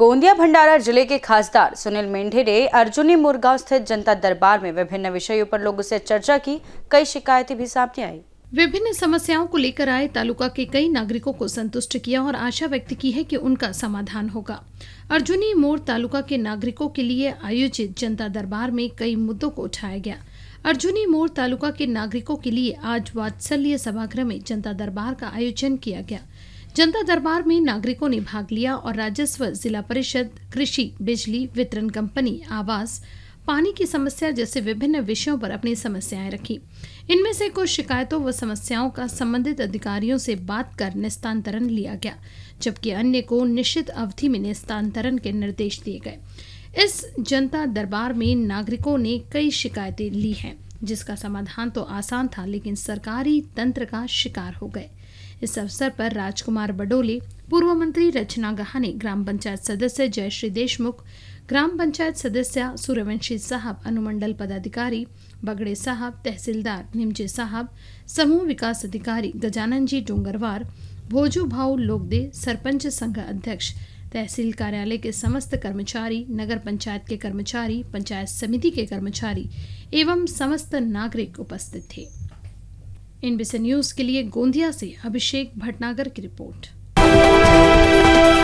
गोंदिया भंडारा जिले के खासदार सुनील मेंढे ने अर्जुनी मुरगांव स्थित जनता दरबार में विभिन्न विषयों पर लोगों से चर्चा की कई शिकायतें भी सामने आई विभिन्न समस्याओं को लेकर आए तालुका के कई नागरिकों को संतुष्ट किया और आशा व्यक्त की है कि उनका समाधान होगा अर्जुनी मोड़ तालुका के नागरिकों के लिए आयोजित जनता दरबार में कई मुद्दों को उठाया गया अर्जुनी मोड़ तालुका के नागरिकों के लिए आज वात्सल्य सभागृह में जनता दरबार का आयोजन किया गया जनता दरबार में नागरिकों ने भाग लिया और राजस्व जिला परिषद कृषि बिजली वितरण कंपनी आवास पानी की समस्या जैसे विभिन्न विषयों पर अपनी समस्याएं रखी इनमें से कुछ शिकायतों व समस्याओं का संबंधित अधिकारियों से बात कर निस्तांतरण लिया गया जबकि अन्य को निश्चित अवधि में निस्तांतरण के निर्देश दिए गए इस जनता दरबार में नागरिकों ने कई शिकायतें ली हैं जिसका समाधान तो आसान था लेकिन सरकारी तंत्र का शिकार हो गए इस अवसर पर राजकुमार बडोले पूर्व मंत्री रचना गहाने ग्राम पंचायत सदस्य जयश्री देशमुख ग्राम पंचायत सदस्य सूर्यवंशी साहब अनुमंडल पदाधिकारी बगड़े साहब तहसीलदार निमजे साहब समूह विकास अधिकारी गजानन जी डोंगरवार भोजू भाऊ लोकदे सरपंच संघ अध्यक्ष तहसील कार्यालय के समस्त कर्मचारी नगर पंचायत के कर्मचारी पंचायत समिति के कर्मचारी एवं समस्त नागरिक उपस्थित थे एनबीसी न्यूज के लिए गोंदिया से अभिषेक भटनागर की रिपोर्ट